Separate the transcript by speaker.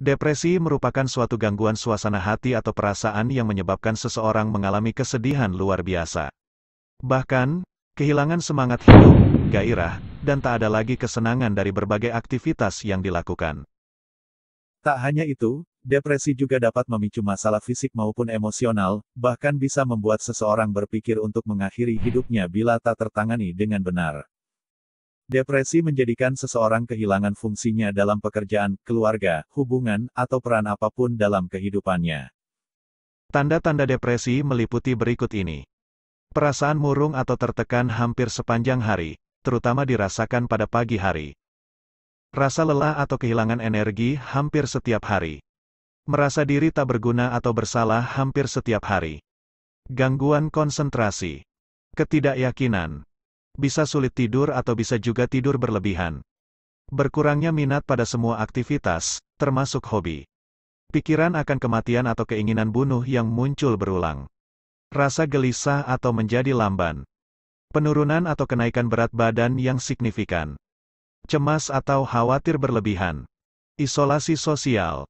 Speaker 1: Depresi merupakan suatu gangguan suasana hati atau perasaan yang menyebabkan seseorang mengalami kesedihan luar biasa. Bahkan, kehilangan semangat hidup, gairah, dan tak ada lagi kesenangan dari berbagai aktivitas yang dilakukan. Tak hanya itu, depresi juga dapat memicu masalah fisik maupun emosional, bahkan bisa membuat seseorang berpikir untuk mengakhiri hidupnya bila tak tertangani dengan benar. Depresi menjadikan seseorang kehilangan fungsinya dalam pekerjaan, keluarga, hubungan, atau peran apapun dalam kehidupannya. Tanda-tanda depresi meliputi berikut ini. Perasaan murung atau tertekan hampir sepanjang hari, terutama dirasakan pada pagi hari. Rasa lelah atau kehilangan energi hampir setiap hari. Merasa diri tak berguna atau bersalah hampir setiap hari. Gangguan konsentrasi. Ketidakyakinan bisa sulit tidur atau bisa juga tidur berlebihan. Berkurangnya minat pada semua aktivitas, termasuk hobi. Pikiran akan kematian atau keinginan bunuh yang muncul berulang. Rasa gelisah atau menjadi lamban. Penurunan atau kenaikan berat badan yang signifikan. Cemas atau khawatir berlebihan. Isolasi sosial.